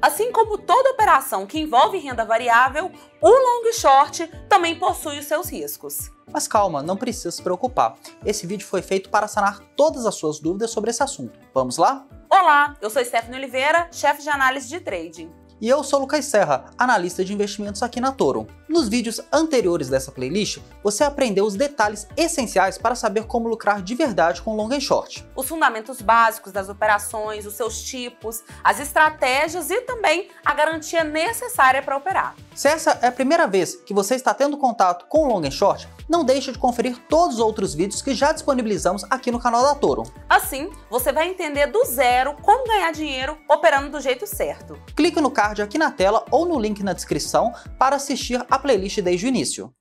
Assim como toda operação que envolve renda variável, o long short também possui os seus riscos. Mas calma, não precisa se preocupar. Esse vídeo foi feito para sanar todas as suas dúvidas sobre esse assunto. Vamos lá? Olá, eu sou Stephanie Oliveira, chefe de análise de trading e eu sou Lucas Serra, analista de investimentos aqui na Toro. Nos vídeos anteriores dessa playlist, você aprendeu os detalhes essenciais para saber como lucrar de verdade com long and short. Os fundamentos básicos das operações, os seus tipos, as estratégias e também a garantia necessária para operar. Se essa é a primeira vez que você está tendo contato com long and short, não deixe de conferir todos os outros vídeos que já disponibilizamos aqui no canal da Toro. Assim, você vai entender do zero como ganhar dinheiro operando do jeito certo. Clique no card aqui na tela ou no link na descrição para assistir a playlist desde o início.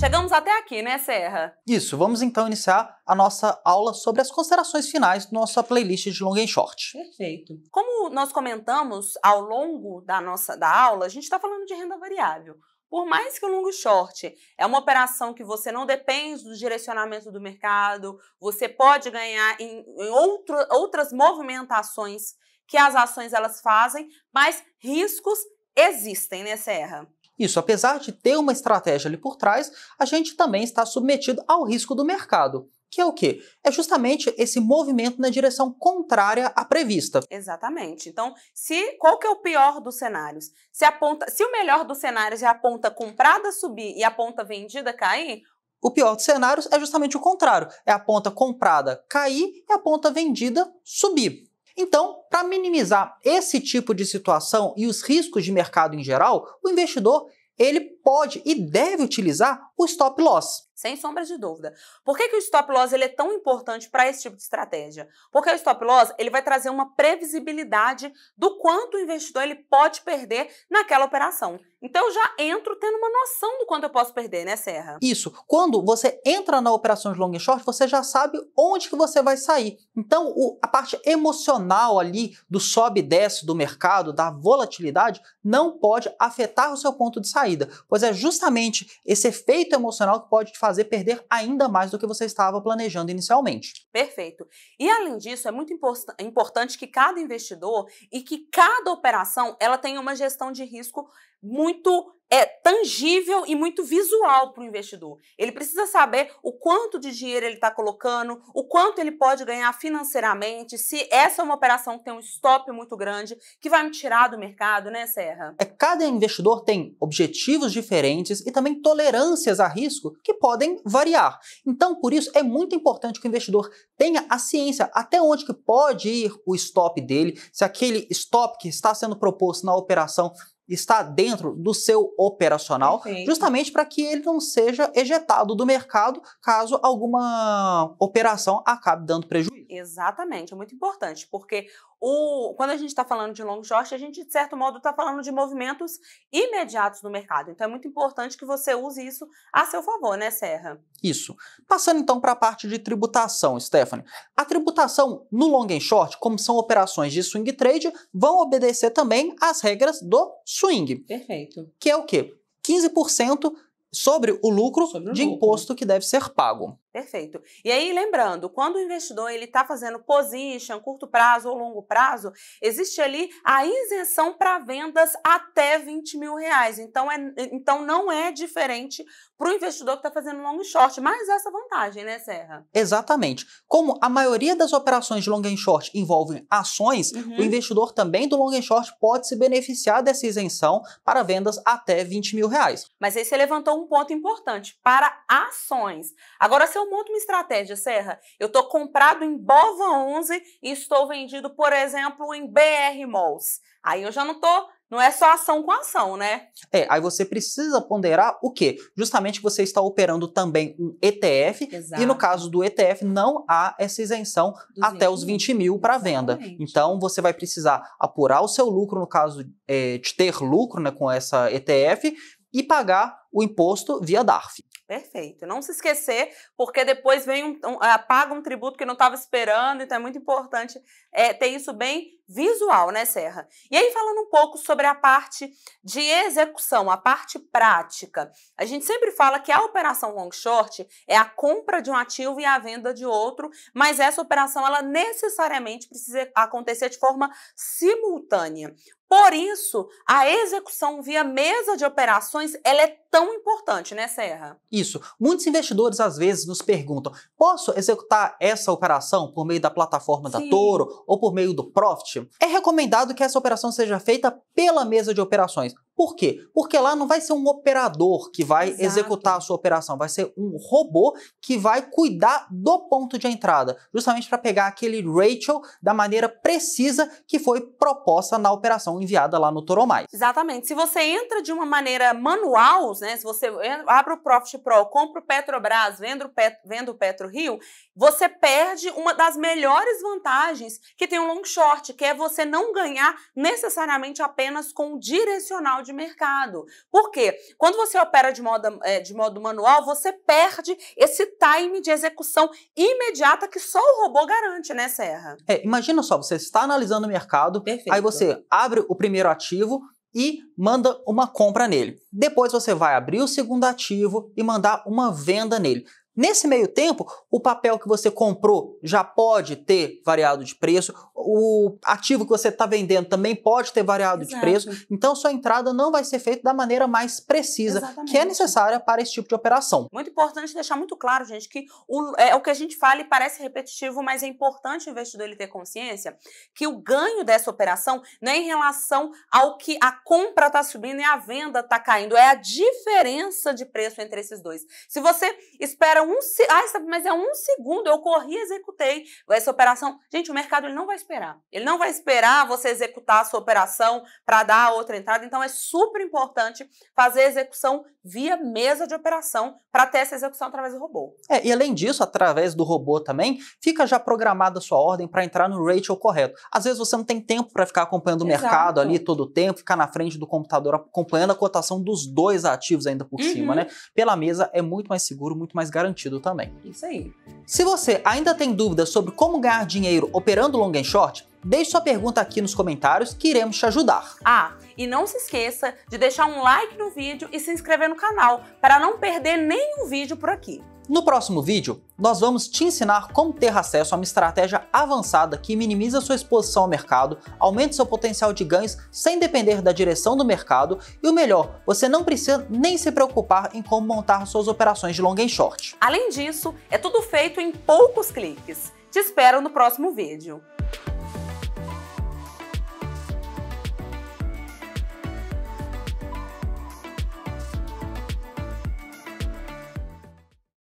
Chegamos até aqui, né, Serra? Isso, vamos então iniciar a nossa aula sobre as considerações finais da nossa playlist de long and short. Perfeito. Como nós comentamos ao longo da nossa da aula, a gente está falando de renda variável. Por mais que o longo short é uma operação que você não depende do direcionamento do mercado, você pode ganhar em, em outro, outras movimentações que as ações elas fazem, mas riscos existem, né, Serra? Isso, apesar de ter uma estratégia ali por trás, a gente também está submetido ao risco do mercado. Que é o quê? É justamente esse movimento na direção contrária à prevista. Exatamente. Então, se qual que é o pior dos cenários? Se aponta, se o melhor dos cenários é a ponta comprada subir e a ponta vendida cair, o pior dos cenários é justamente o contrário: é a ponta comprada cair e a ponta vendida subir. Então, para minimizar esse tipo de situação e os riscos de mercado em geral, o investidor ele pode e deve utilizar o stop loss sem sombra de dúvida. Por que, que o stop loss ele é tão importante para esse tipo de estratégia? Porque o stop loss ele vai trazer uma previsibilidade do quanto o investidor ele pode perder naquela operação. Então eu já entro tendo uma noção do quanto eu posso perder, né, Serra? Isso. Quando você entra na operação de long e short, você já sabe onde que você vai sair. Então o, a parte emocional ali do sobe e desce do mercado, da volatilidade, não pode afetar o seu ponto de saída, pois é justamente esse efeito emocional que pode te fazer fazer perder ainda mais do que você estava planejando inicialmente. Perfeito. E além disso, é muito import importante que cada investidor e que cada operação ela tenha uma gestão de risco muito é tangível e muito visual para o investidor. Ele precisa saber o quanto de dinheiro ele está colocando, o quanto ele pode ganhar financeiramente, se essa é uma operação que tem um stop muito grande, que vai me tirar do mercado, né, Serra? É, cada investidor tem objetivos diferentes e também tolerâncias a risco que podem variar. Então, por isso, é muito importante que o investidor tenha a ciência até onde que pode ir o stop dele, se aquele stop que está sendo proposto na operação está dentro do seu operacional, Perfeito. justamente para que ele não seja ejetado do mercado caso alguma operação acabe dando prejuízo. Exatamente, é muito importante, porque o, quando a gente está falando de long short, a gente, de certo modo, está falando de movimentos imediatos no mercado. Então é muito importante que você use isso a seu favor, né, Serra? Isso. Passando então para a parte de tributação, Stephanie. A tributação no long and short, como são operações de swing trade, vão obedecer também às regras do swing. Perfeito. Que é o quê? 15% sobre o lucro sobre o de lucro. imposto que deve ser pago. Perfeito. E aí, lembrando, quando o investidor ele está fazendo position, curto prazo ou longo prazo, existe ali a isenção para vendas até 20 mil reais. Então, é, então não é diferente para o investidor que está fazendo longo e short, mas essa vantagem, né, Serra? Exatamente. Como a maioria das operações de long and short envolvem ações, uhum. o investidor também do long and short pode se beneficiar dessa isenção para vendas até 20 mil reais. Mas aí você levantou um ponto importante para ações. Agora, se eu monto uma estratégia, Serra, eu estou comprado em Bova 11 e estou vendido, por exemplo, em BR Malls. Aí eu já não estou não é só ação com ação, né? É, aí você precisa ponderar o quê? Justamente você está operando também um ETF, Exato. e no caso do ETF não há essa isenção até os 20 mil para venda. Então você vai precisar apurar o seu lucro, no caso é, de ter lucro né, com essa ETF, e pagar o imposto via DARF. Perfeito. Não se esquecer, porque depois vem um, um paga um tributo que não estava esperando, então é muito importante é, ter isso bem visual, né, Serra? E aí, falando um pouco sobre a parte de execução, a parte prática. A gente sempre fala que a operação long short é a compra de um ativo e a venda de outro, mas essa operação, ela necessariamente precisa acontecer de forma simultânea. Por isso, a execução via mesa de operações ela é tão importante, né, Serra? Isso. Muitos investidores às vezes nos perguntam: posso executar essa operação por meio da plataforma Sim. da Toro ou por meio do Profit? É recomendado que essa operação seja feita pela mesa de operações, por quê? Porque lá não vai ser um operador que vai Exato. executar a sua operação, vai ser um robô que vai cuidar do ponto de entrada, justamente para pegar aquele Rachel da maneira precisa que foi proposta na operação enviada lá no Toromai. Exatamente. Se você entra de uma maneira manual, né, se você abre o Profit Pro, compra o Petrobras, vendo o, Pet, o Petro Rio, você perde uma das melhores vantagens que tem o um long short, que é você não ganhar necessariamente apenas com o direcional de de mercado. Por quê? Quando você opera de modo, eh, de modo manual, você perde esse time de execução imediata que só o robô garante, né, Serra? É, imagina só, você está analisando o mercado, Perfeito. aí você abre o primeiro ativo, e manda uma compra nele. Depois você vai abrir o segundo ativo e mandar uma venda nele. Nesse meio tempo, o papel que você comprou já pode ter variado de preço, o ativo que você está vendendo também pode ter variado Exato. de preço, então sua entrada não vai ser feita da maneira mais precisa Exatamente. que é necessária para esse tipo de operação. Muito importante deixar muito claro, gente, que o, é, o que a gente fala e parece repetitivo, mas é importante o investidor ele ter consciência que o ganho dessa operação não é em relação ao que a compra está subindo e a venda está caindo, é a diferença de preço entre esses dois. Se você espera era um. Ah, mas é um segundo. Eu corri e executei essa operação. Gente, o mercado ele não vai esperar. Ele não vai esperar você executar a sua operação para dar outra entrada. Então, é super importante fazer a execução via mesa de operação para ter essa execução através do robô. É, e além disso, através do robô também, fica já programada a sua ordem para entrar no ratio correto. Às vezes você não tem tempo para ficar acompanhando o Exato. mercado ali todo o tempo, ficar na frente do computador acompanhando a cotação dos dois ativos ainda por uhum. cima, né? Pela mesa é muito mais seguro, muito mais garantido garantido também. Isso aí. Se você ainda tem dúvidas sobre como ganhar dinheiro operando long and short, deixe sua pergunta aqui nos comentários que iremos te ajudar. Ah, e não se esqueça de deixar um like no vídeo e se inscrever no canal para não perder nenhum vídeo por aqui. No próximo vídeo, nós vamos te ensinar como ter acesso a uma estratégia avançada que minimiza sua exposição ao mercado, aumente seu potencial de ganhos sem depender da direção do mercado e o melhor, você não precisa nem se preocupar em como montar suas operações de long e short. Além disso, é tudo feito em poucos cliques. Te espero no próximo vídeo.